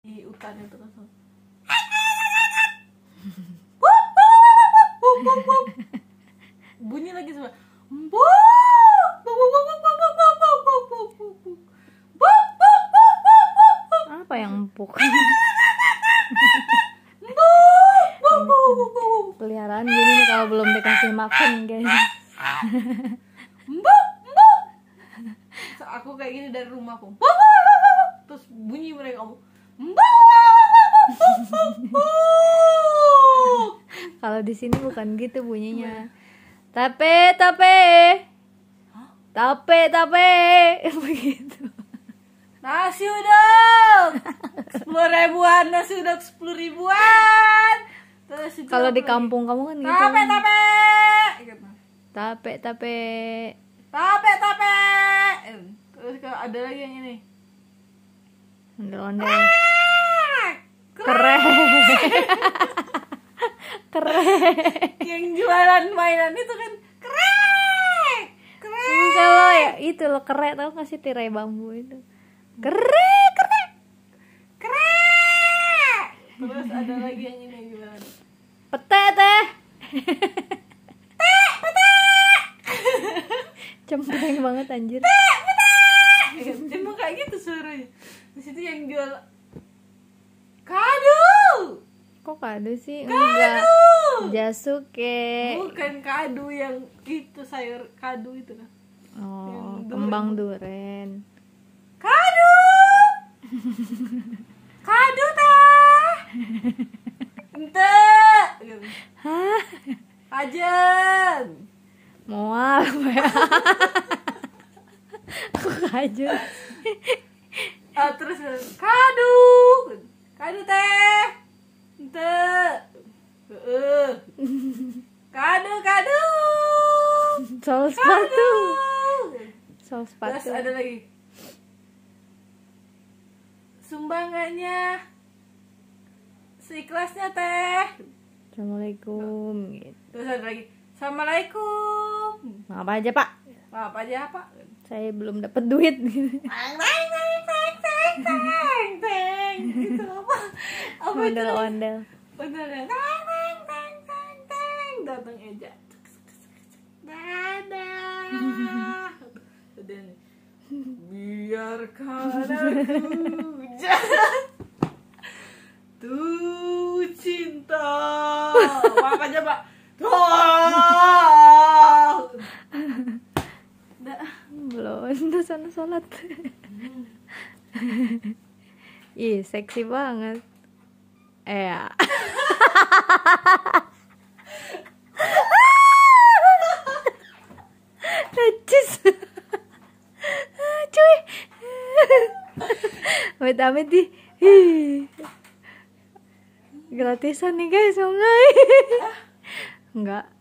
di hutan itu kan bunyi lagi semua apa yang empuk peliharaan gini nih kalau belum dikasih makan guys so, aku kayak gini dari rumahku terus bunyi mereka ngomong Kalau di sini bukan gitu bunyinya. Tape tape. Tape tape begitu. Nasi uduk sepuluh ribuan nasi uduk sepuluh ribuan. Kalau di kampung kamu kan gitu. Tape tape. Gitu. Tape tape. Tape tape. Eh, terus ada lagi yang ini. Ondel ondel. Ah! keren keren yang jualan mainan itu kan keren keren kalau ya itu lo keren tau gak sih tirai bambu itu keren keren keren terus ada lagi yang ini jualan pete teh pete pete cempreng banget anjir pete pete emang kayak gitu suaranya di situ yang jual kok kado sih kado! enggak jasuke bukan kado yang itu sayur kado itu kan oh duren. kembang duren kado kado teh ente hah kajen mau apa ya aku kajen ah, terus kado kado teh Eh. Kado kado. sol sepatu. sol sepatu. Terus ada lagi. Sumbangannya seikhlasnya teh. Assalamualaikum gitu. Terus ada lagi. Assalamualaikum. Apa aja, Pak? Apa aja, Pak? Saya belum dapat duit. Teng teng teng teng teng teng. Gitu, itu Gitu apa? Apa ondel-ondel. Ondel-ondel. Ya datang Eja dadah udah nih biarkan aku tuh cinta makanya pak belum udah sana sholat hmm. ih seksi banget eh ya. amit amit di gratisan nih guys mau nggak enggak